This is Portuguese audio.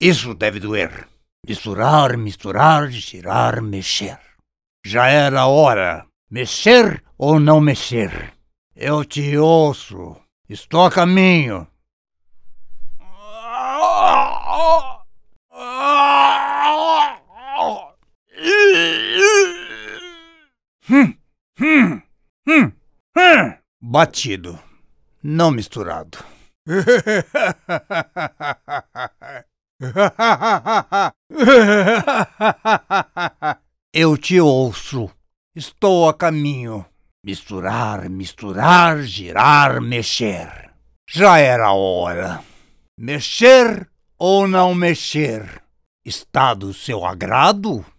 Isso deve doer. Misturar, misturar, girar, mexer. Já era hora. Mexer ou não mexer? Eu te ouço. Estou a caminho. Hum, hum, hum, hum. Batido, não misturado. Eu te ouço. Estou a caminho. Misturar, misturar, girar, mexer. Já era a hora. Mexer ou não mexer? Está do seu agrado?